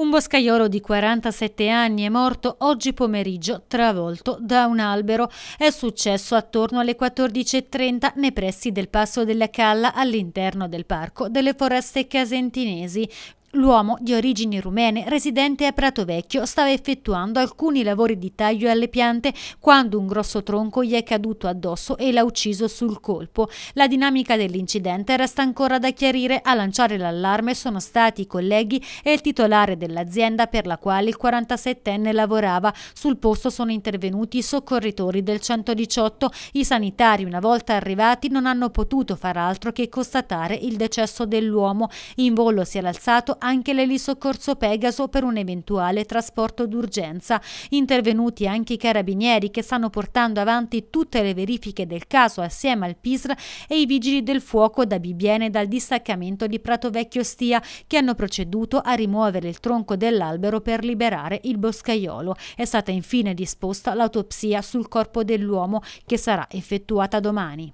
Un boscaiolo di 47 anni è morto oggi pomeriggio travolto da un albero. È successo attorno alle 14.30 nei pressi del Passo della Calla all'interno del Parco delle Foreste Casentinesi. L'uomo, di origini rumene, residente a Prato Vecchio, stava effettuando alcuni lavori di taglio alle piante quando un grosso tronco gli è caduto addosso e l'ha ucciso sul colpo. La dinamica dell'incidente resta ancora da chiarire. A lanciare l'allarme sono stati i colleghi e il titolare dell'azienda per la quale il 47enne lavorava. Sul posto sono intervenuti i soccorritori del 118. I sanitari, una volta arrivati, non hanno potuto far altro che constatare il decesso dell'uomo. In volo si era alzato anche l'elisoccorso Pegaso per un eventuale trasporto d'urgenza. Intervenuti anche i carabinieri che stanno portando avanti tutte le verifiche del caso assieme al PISR e i vigili del fuoco da Bibiene e dal distaccamento di Prato Vecchio Stia che hanno proceduto a rimuovere il tronco dell'albero per liberare il boscaiolo. È stata infine disposta l'autopsia sul corpo dell'uomo che sarà effettuata domani.